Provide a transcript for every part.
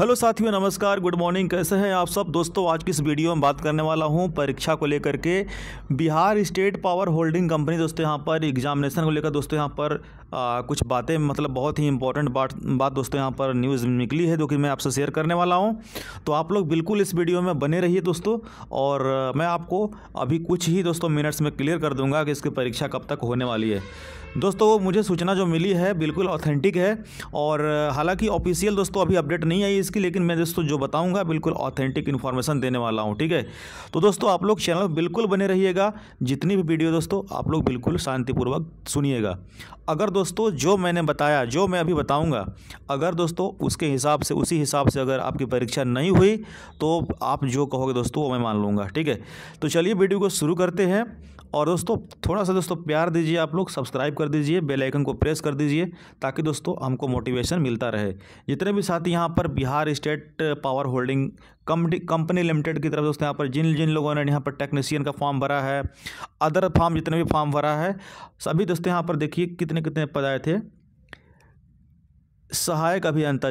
hello साथियों नमस्कार good morning कैसे हैं आप सब दोस्तों आज की इस वीडियो में बात करने वाला हूं परीक्षा को लेकर के Bihar state power holding company दोस्तों यहां पर एग्जामिनेशन को लेकर दोस्तों यहां पर आ, कुछ बातें मतलब बहुत ही इंपॉर्टेंट बात बात दोस्तों यहां पर न्यूज़ निकली है जो कि मैं आपसे शेयर करने वाला हूँ तो आप लोग बिल्कुल इस वीडियो में बने रहिए दोस्तों और मैं आपको अभी कुछ ही दोस्तों मिनट्स में क्लियर कर दूंगा कि इसकी परीक्षा कब तक होने वाली है दोस्तों मुझे सूचना जो मिली है बिल्कुल ऑथेंटिक है और हालांकि ऑफिशियल दोस्तों अभी अपडेट नहीं आई इसकी लेकिन मैं दोस्तों जो बताऊंगा बिल्कुल ऑथेंटिक इन्फॉर्मेशन देने वाला हूं ठीक है तो दोस्तों आप लोग चैनल बिल्कुल बने रहिएगा जितनी भी वीडियो दोस्तों आप लोग बिल्कुल शांतिपूर्वक सुनिएगा अगर दोस्तों जो मैंने बताया जो मैं अभी बताऊँगा अगर दोस्तों उसके हिसाब से उसी हिसाब से अगर आपकी परीक्षा नहीं हुई तो आप जो कहोगे दोस्तों वो मैं मान लूँगा ठीक है तो चलिए वीडियो को शुरू करते हैं और दोस्तों थोड़ा सा दोस्तों प्यार दीजिए आप लोग सब्सक्राइब कर दीजिए बेल आइकन को प्रेस कर दीजिए ताकि दोस्तों हमको मोटिवेशन मिलता रहे जितने भी साथी यहाँ पर Bihar Bihar state power holding company limited की तरफ से उसने यहाँ पर जिन जिन लोगों ने यहाँ पर टेक्नीशियन का फॉर्म भरा है अदर फॉर्म जितने भी फॉर्म भरा है सभी दोस्तों यहाँ पर देखिए कितने कितने पद आए थे सहायक अभियंता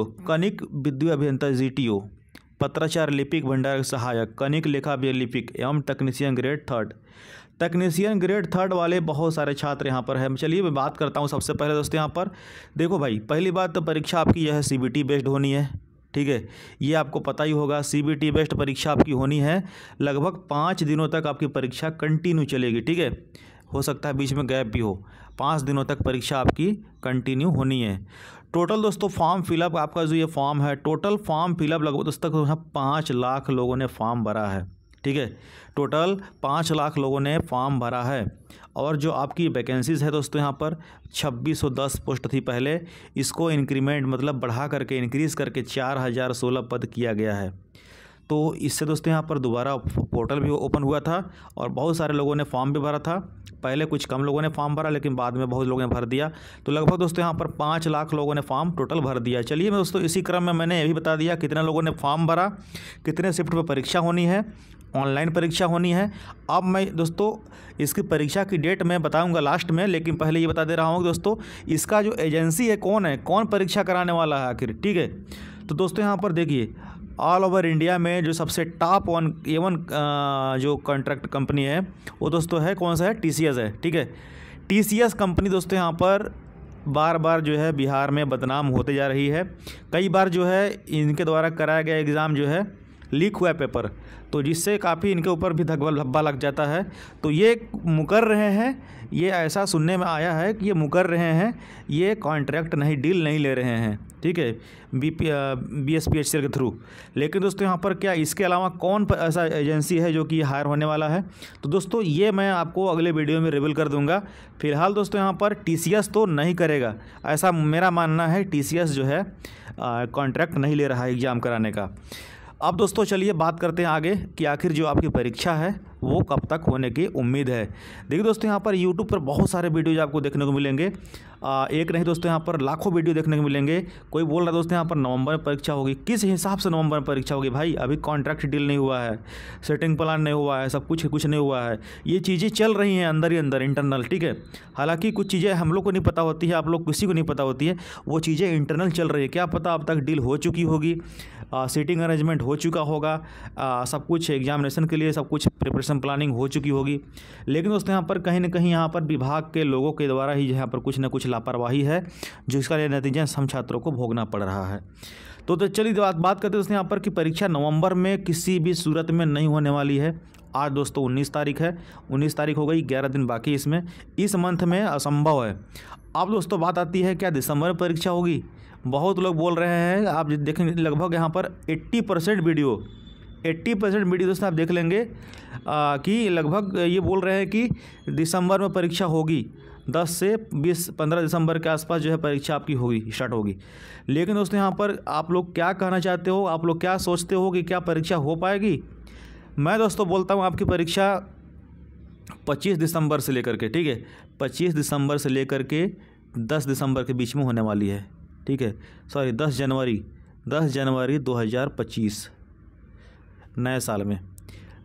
ओ कनिक विद्युत अभियंता ओ पत्राचार लिपिक भंडारक सहायक कनिक लेखा लिपिक एवं तकनीशियन grade third technician grade third वाले बहुत सारे छात्र यहाँ पर है चलिए मैं बात करता हूँ सबसे पहले दोस्तों यहाँ पर देखो भाई पहली बात तो परीक्षा आपकी यह सी बेस्ड होनी है ठीक है ये आपको पता ही होगा सी बी टी बेस्ट परीक्षा आपकी होनी है लगभग पाँच दिनों तक आपकी परीक्षा कंटिन्यू चलेगी ठीक है हो सकता है बीच में गैप भी हो पाँच दिनों तक परीक्षा आपकी कंटिन्यू होनी है टोटल दोस्तों फॉर्म फिलअप आपका जो ये फॉर्म है टोटल फॉर्म फिलअप लगभग दोस्तों पाँच लाख लोगों ने फॉर्म भरा है ठीक है टोटल पाँच लाख लोगों ने फॉर्म भरा है और जो आपकी वैकेंसीज़ है दोस्तों यहाँ पर छब्बीस सौ दस पोस्ट थी पहले इसको इंक्रीमेंट मतलब बढ़ा करके इंक्रीज़ करके चार हज़ार सोलह पद किया गया है तो इससे दोस्तों यहाँ पर दोबारा पोर्टल भी ओपन हुआ था और बहुत सारे लोगों ने फॉर्म भी भरा था पहले कुछ कम लोगों ने फॉर्म भरा लेकिन बाद में बहुत लोगों ने भर दिया तो लगभग दोस्तों यहाँ पर पाँच लाख लोगों ने फॉर्म टोटल भर दिया चलिए मैं दोस्तों इसी क्रम में मैंने ये भी बता दिया कितने लोगों ने फॉर्म भरा कितने शिफ्ट पर परीक्षा होनी है ऑनलाइन परीक्षा होनी है अब मैं दोस्तों इसकी परीक्षा की डेट मैं बताऊंगा लास्ट में लेकिन पहले ये बता दे रहा हूँ दोस्तों इसका जो एजेंसी है कौन है कौन परीक्षा कराने वाला है आखिर ठीक है तो दोस्तों यहाँ पर देखिए ऑल ओवर इंडिया में जो सबसे टॉप वन एवन जो कॉन्ट्रैक्ट कंपनी है वो दोस्तों है कौन सा है टी है ठीक है टी कंपनी दोस्तों यहाँ पर बार बार जो है बिहार में बदनाम होते जा रही है कई बार जो है इनके द्वारा कराया गया एग्ज़ाम जो है लीक हुआ पेपर तो जिससे काफ़ी इनके ऊपर भी धगबल धब्बा लग जाता है तो ये मुकर रहे हैं ये ऐसा सुनने में आया है कि ये मुकर रहे हैं ये कॉन्ट्रैक्ट नहीं डील नहीं ले रहे हैं ठीक है B P B S P H C के थ्रू लेकिन दोस्तों यहाँ पर क्या इसके अलावा कौन ऐसा एजेंसी है जो कि हायर होने वाला है तो दोस्तों ये मैं आपको अगले वीडियो में रिवील कर दूंगा फिलहाल दोस्तों यहाँ पर टी तो नहीं करेगा ऐसा मेरा मानना है टी जो है कॉन्ट्रैक्ट नहीं ले रहा है एग्ज़ाम कराने का अब दोस्तों चलिए बात करते हैं आगे कि आखिर जो आपकी परीक्षा है वो कब तक होने की उम्मीद है देखिए दोस्तों यहाँ पर यूट्यूब पर बहुत सारे वीडियोज आपको देखने को मिलेंगे एक नहीं दोस्तों यहाँ पर लाखों वीडियो देखने को मिलेंगे कोई बोल रहा है दोस्तों यहाँ पर नवंबर में परीक्षा होगी किस हिसाब से नवंबर में परीक्षा होगी भाई अभी कॉन्ट्रैक्ट डील नहीं हुआ है सेटिंग प्लान नहीं हुआ है सब कुछ कुछ नहीं हुआ है ये चीज़ें चल रही हैं अंदर ही अंदर इंटरनल ठीक है हालांकि कुछ चीज़ें हम लोग को नहीं पता होती है आप लोग किसी को नहीं पता होती है वो चीज़ें इंटरनल चल रही है क्या पता अब तक डील हो चुकी होगी सीटिंग अरेंजमेंट हो चुका होगा सब कुछ एग्जामिनेशन के लिए सब कुछ प्रिपरेशन सक्सेशन प्लानिंग हो चुकी होगी लेकिन दोस्तों यहाँ पर कहीं ना कहीं यहाँ पर विभाग के लोगों के द्वारा ही यहाँ पर कुछ ना कुछ लापरवाही है जिसका नतीजा हम छात्रों को भोगना पड़ रहा है तो तो चलिए बात बात करते हैं दोस्तों यहाँ पर कि परीक्षा नवंबर में किसी भी सूरत में नहीं होने वाली है आज दोस्तों 19 तारीख है 19 तारीख हो गई 11 दिन बाकी इसमें इस मंथ में असंभव है अब दोस्तों बात आती है क्या दिसंबर में परीक्षा होगी बहुत लोग बोल रहे हैं आप देखेंगे लगभग यहाँ पर 80 percent video eighty percent media दोस्तों आप देख लेंगे आ, कि लगभग ये बोल रहे हैं कि दिसंबर में परीक्षा होगी दस से बीस पंद्रह दिसंबर के आसपास जो है परीक्षा आपकी होगी स्टार्ट होगी लेकिन दोस्तों यहाँ पर आप लोग क्या कहना चाहते हो आप लोग क्या सोचते हो कि क्या परीक्षा हो पाएगी मैं दोस्तों बोलता हूँ आपकी परीक्षा पच्चीस दिसंबर से लेकर के ठीक है पच्चीस दिसंबर से लेकर के दस दिसंबर के बीच में होने वाली है ठीक है सॉरी दस जनवरी दस जनवरी दो हज़ार पच्चीस नए साल में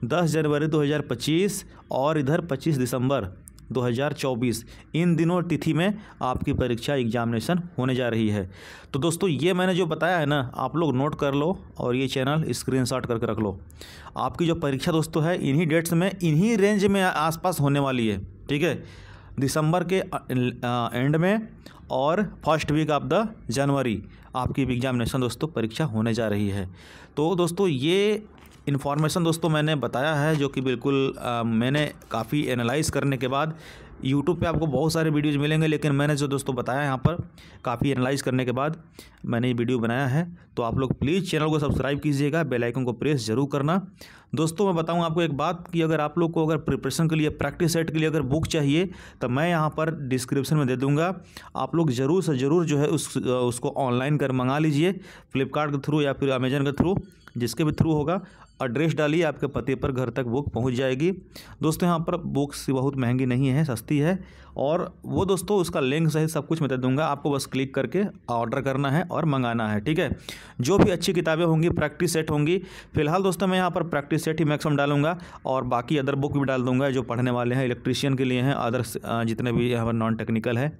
10 जनवरी 2025 और इधर 25 दिसंबर 2024 इन दिनों तिथि में आपकी परीक्षा एग्जामिनेशन होने जा रही है तो दोस्तों ये मैंने जो बताया है ना आप लोग नोट कर लो और ये चैनल स्क्रीनशॉट करके रख लो आपकी जो परीक्षा दोस्तों है इन्हीं डेट्स में इन्हीं रेंज में आसपास होने वाली है ठीक है दिसंबर के एंड में और first week of the January आपकी एग्जामिनेशन दोस्तों परीक्षा होने जा रही है तो दोस्तों ये इन्फॉर्मेशन दोस्तों मैंने बताया है जो कि बिल्कुल आ, मैंने काफ़ी एनालाइज करने के बाद यूट्यूब पे आपको बहुत सारे वीडियोज़ मिलेंगे लेकिन मैंने जो दोस्तों बताया यहाँ पर काफ़ी एनालाइज करने के बाद मैंने ये वीडियो बनाया है तो आप लोग प्लीज़ चैनल को सब्सक्राइब कीजिएगा बेल आइकन को प्रेस जरूर करना दोस्तों मैं बताऊँ आपको एक बात कि अगर आप लोग को अगर प्रिपरेशन के लिए प्रैक्टिस सेट के लिए अगर बुक चाहिए तो मैं यहाँ पर डिस्क्रिप्शन में दे दूँगा आप लोग ज़रूर से ज़रूर जो है उस उसको ऑनलाइन कर मंगा लीजिए फ्लिपकार्ट के थ्रू या फिर अमेजन के थ्रू जिसके भी थ्रू होगा एड्रेस डालिए आपके पते पर घर तक बुक पहुंच जाएगी दोस्तों यहाँ पर बुक्स बहुत महंगी नहीं है सस्ती है और वो दोस्तों उसका लिंक सहित सब कुछ मैं दे दूंगा आपको बस क्लिक करके ऑर्डर करना है और मंगाना है ठीक है जो भी अच्छी किताबें होंगी प्रैक्टिस सेट होंगी फिलहाल दोस्तों मैं यहाँ पर प्रैक्टिस सेट ही मैक्सिमम डालूंगा और बाकी अदर बुक भी डाल दूंगा जो पढ़ने वाले हैं इलेक्ट्रीशियन के लिए हैं अदर जितने भी यहाँ पर नॉन टेक्निकल है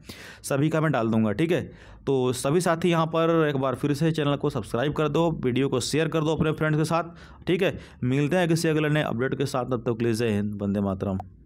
सभी का मैं डाल दूंगा ठीक है तो सभी साथी यहाँ पर एक बार फिर से चैनल को सब्सक्राइब कर दो वीडियो को शेयर कर दो अपने फ्रेंड्स के साथ ठीक है मिलते हैं किसी अगले नए अपडेट के साथ तब तक तो लीजिए हिंद बंदे मातरम